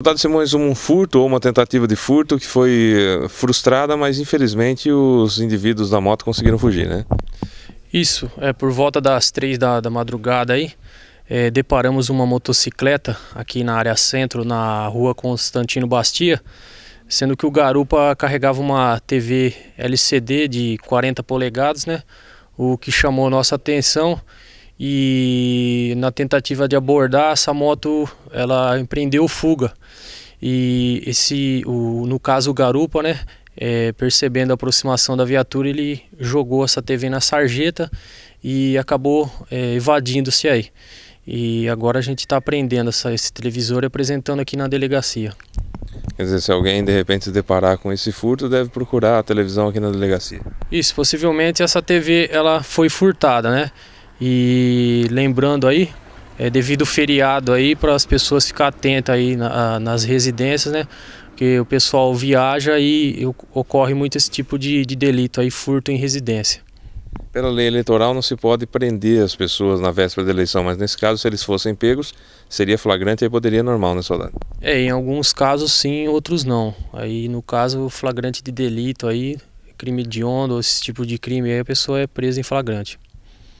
Deputado Simões, um furto ou uma tentativa de furto que foi eh, frustrada, mas infelizmente os indivíduos da moto conseguiram fugir, né? Isso, é por volta das três da, da madrugada aí, é, deparamos uma motocicleta aqui na área centro, na rua Constantino Bastia, sendo que o garupa carregava uma TV LCD de 40 polegadas, né? O que chamou nossa atenção e na tentativa de abordar essa moto ela empreendeu fuga e esse o, no caso o garupa né é, percebendo a aproximação da viatura ele jogou essa TV na sarjeta e acabou é, evadindo-se aí e agora a gente está aprendendo essa, esse televisor e apresentando aqui na delegacia Quer dizer, se alguém de repente se deparar com esse furto, deve procurar a televisão aqui na delegacia. Isso, possivelmente essa TV ela foi furtada, né? E lembrando aí, é, devido ao feriado aí, para as pessoas ficar atentas aí na, nas residências, né? Porque o pessoal viaja e ocorre muito esse tipo de, de delito aí, furto em residência. Pela lei eleitoral não se pode prender as pessoas na véspera da eleição, mas nesse caso, se eles fossem pegos, seria flagrante e poderia poderia normal, né, Soldado? É, em alguns casos sim, em outros não. Aí, no caso, flagrante de delito aí, crime de onda, esse tipo de crime aí, a pessoa é presa em flagrante.